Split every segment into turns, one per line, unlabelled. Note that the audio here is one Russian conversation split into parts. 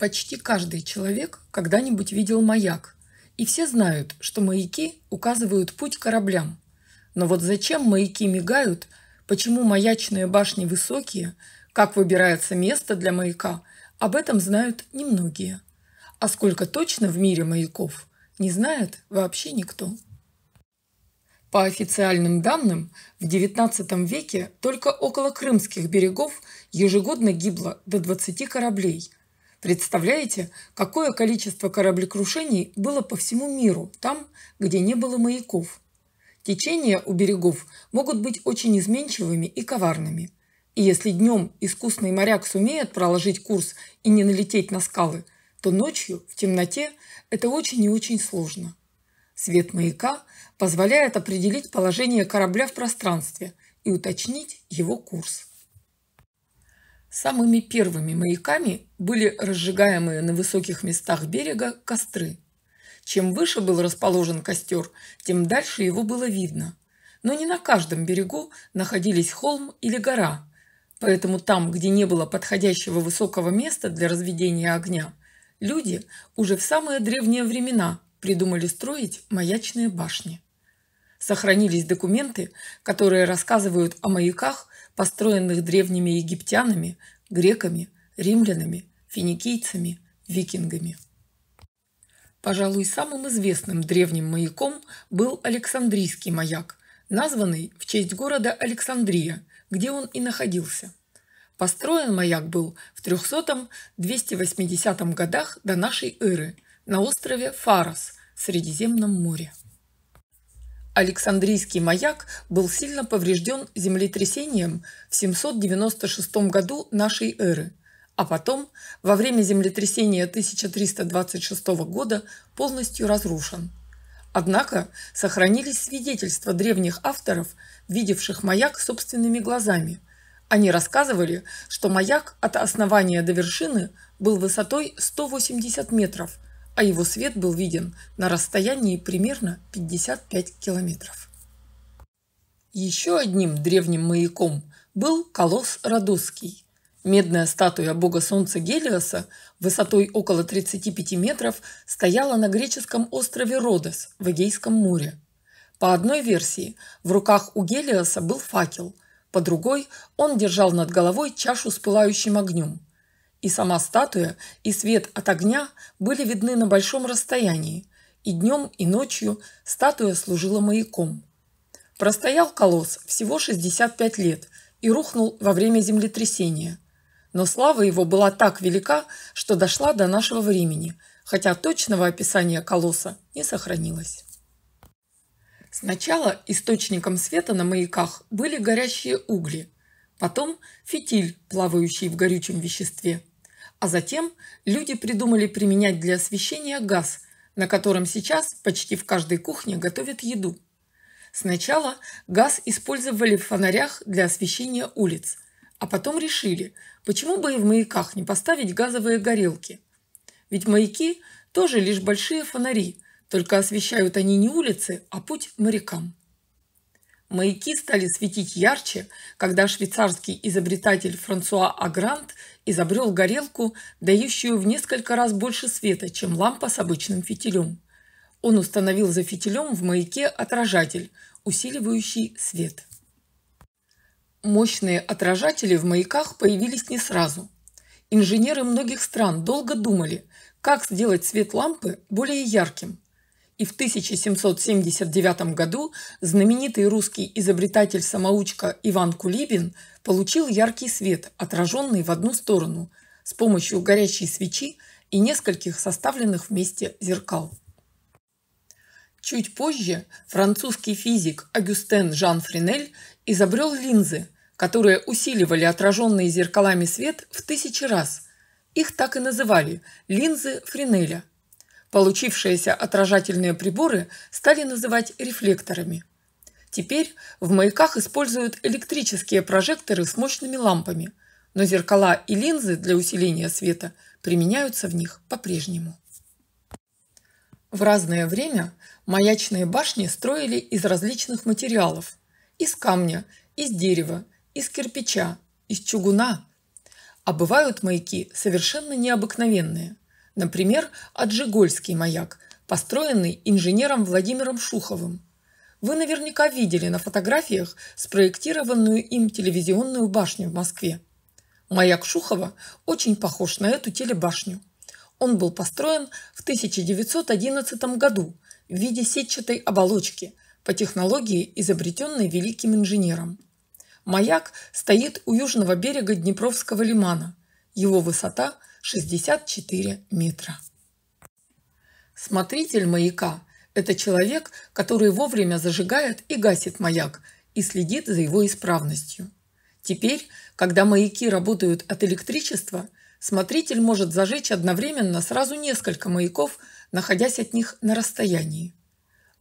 Почти каждый человек когда-нибудь видел маяк, и все знают, что маяки указывают путь кораблям. Но вот зачем маяки мигают, почему маячные башни высокие, как выбирается место для маяка, об этом знают немногие. А сколько точно в мире маяков, не знает вообще никто. По официальным данным, в XIX веке только около крымских берегов ежегодно гибло до 20 кораблей – Представляете, какое количество кораблекрушений было по всему миру, там, где не было маяков. Течения у берегов могут быть очень изменчивыми и коварными. И если днем искусный моряк сумеет проложить курс и не налететь на скалы, то ночью, в темноте, это очень и очень сложно. Свет маяка позволяет определить положение корабля в пространстве и уточнить его курс. Самыми первыми маяками были разжигаемые на высоких местах берега костры. Чем выше был расположен костер, тем дальше его было видно. Но не на каждом берегу находились холм или гора, поэтому там, где не было подходящего высокого места для разведения огня, люди уже в самые древние времена придумали строить маячные башни. Сохранились документы, которые рассказывают о маяках построенных древними египтянами, греками, римлянами, финикийцами, викингами. Пожалуй, самым известным древним маяком был Александрийский маяк, названный в честь города Александрия, где он и находился. Построен маяк был в 300-280 годах до нашей эры на острове Фарос в Средиземном море. Александрийский маяк был сильно поврежден землетрясением в 796 году нашей эры, а потом во время землетрясения 1326 года полностью разрушен. Однако сохранились свидетельства древних авторов, видевших маяк собственными глазами. Они рассказывали, что маяк от основания до вершины был высотой 180 метров – а его свет был виден на расстоянии примерно 55 километров. Еще одним древним маяком был колосс Радусский. Медная статуя бога солнца Гелиоса высотой около 35 метров стояла на греческом острове Родос в Эгейском море. По одной версии, в руках у Гелиоса был факел, по другой он держал над головой чашу с пылающим огнем – и сама статуя, и свет от огня были видны на большом расстоянии, и днем, и ночью статуя служила маяком. Простоял колосс всего 65 лет и рухнул во время землетрясения. Но слава его была так велика, что дошла до нашего времени, хотя точного описания колосса не сохранилось. Сначала источником света на маяках были горящие угли, потом фитиль, плавающий в горючем веществе – а затем люди придумали применять для освещения газ, на котором сейчас почти в каждой кухне готовят еду. Сначала газ использовали в фонарях для освещения улиц, а потом решили, почему бы и в маяках не поставить газовые горелки. Ведь маяки тоже лишь большие фонари, только освещают они не улицы, а путь морякам. Маяки стали светить ярче, когда швейцарский изобретатель Франсуа Агрант изобрел горелку, дающую в несколько раз больше света, чем лампа с обычным фитилем. Он установил за фитилем в маяке отражатель, усиливающий свет. Мощные отражатели в маяках появились не сразу. Инженеры многих стран долго думали, как сделать свет лампы более ярким – и в 1779 году знаменитый русский изобретатель-самоучка Иван Кулибин получил яркий свет, отраженный в одну сторону, с помощью горящей свечи и нескольких составленных вместе зеркал. Чуть позже французский физик Агюстен Жан Френель изобрел линзы, которые усиливали отраженный зеркалами свет в тысячи раз. Их так и называли – линзы Френеля – Получившиеся отражательные приборы стали называть рефлекторами. Теперь в маяках используют электрические прожекторы с мощными лампами, но зеркала и линзы для усиления света применяются в них по-прежнему. В разное время маячные башни строили из различных материалов – из камня, из дерева, из кирпича, из чугуна. А бывают маяки совершенно необыкновенные. Например, Аджигольский маяк, построенный инженером Владимиром Шуховым. Вы наверняка видели на фотографиях спроектированную им телевизионную башню в Москве. Маяк Шухова очень похож на эту телебашню. Он был построен в 1911 году в виде сетчатой оболочки по технологии, изобретенной великим инженером. Маяк стоит у южного берега Днепровского лимана. Его высота – 64 метра. Смотритель маяка – это человек, который вовремя зажигает и гасит маяк и следит за его исправностью. Теперь, когда маяки работают от электричества, смотритель может зажечь одновременно сразу несколько маяков, находясь от них на расстоянии.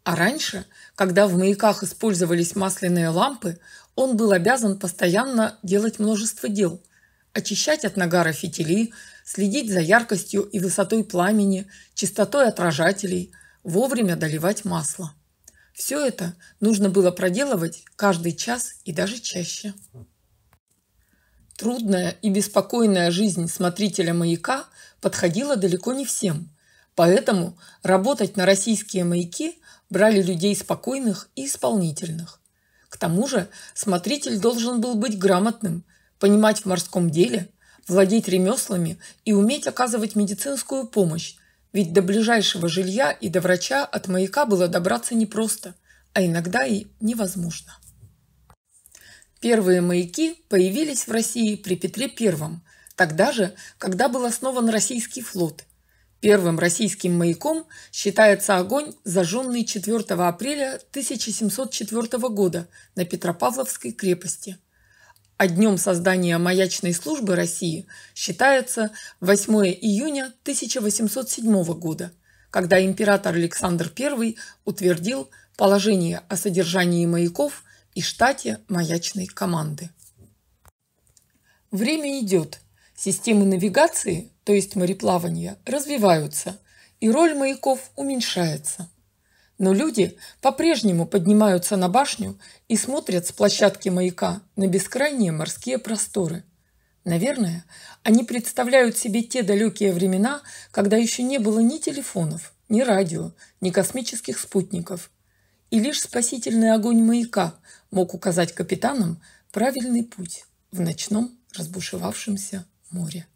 А раньше, когда в маяках использовались масляные лампы, он был обязан постоянно делать множество дел – очищать от нагара фитили, следить за яркостью и высотой пламени, чистотой отражателей, вовремя доливать масло. Все это нужно было проделывать каждый час и даже чаще. Трудная и беспокойная жизнь смотрителя маяка подходила далеко не всем, поэтому работать на российские маяки брали людей спокойных и исполнительных. К тому же смотритель должен был быть грамотным, понимать в морском деле – владеть ремеслами и уметь оказывать медицинскую помощь, ведь до ближайшего жилья и до врача от маяка было добраться непросто, а иногда и невозможно. Первые маяки появились в России при Петре I, тогда же, когда был основан российский флот. Первым российским маяком считается огонь, зажженный 4 апреля 1704 года на Петропавловской крепости – а днем создания маячной службы России считается 8 июня 1807 года, когда император Александр I утвердил положение о содержании маяков и штате маячной команды. Время идет, системы навигации, то есть мореплавания, развиваются, и роль маяков уменьшается. Но люди по-прежнему поднимаются на башню и смотрят с площадки маяка на бескрайние морские просторы. Наверное, они представляют себе те далекие времена, когда еще не было ни телефонов, ни радио, ни космических спутников. И лишь спасительный огонь маяка мог указать капитанам правильный путь в ночном разбушевавшемся море.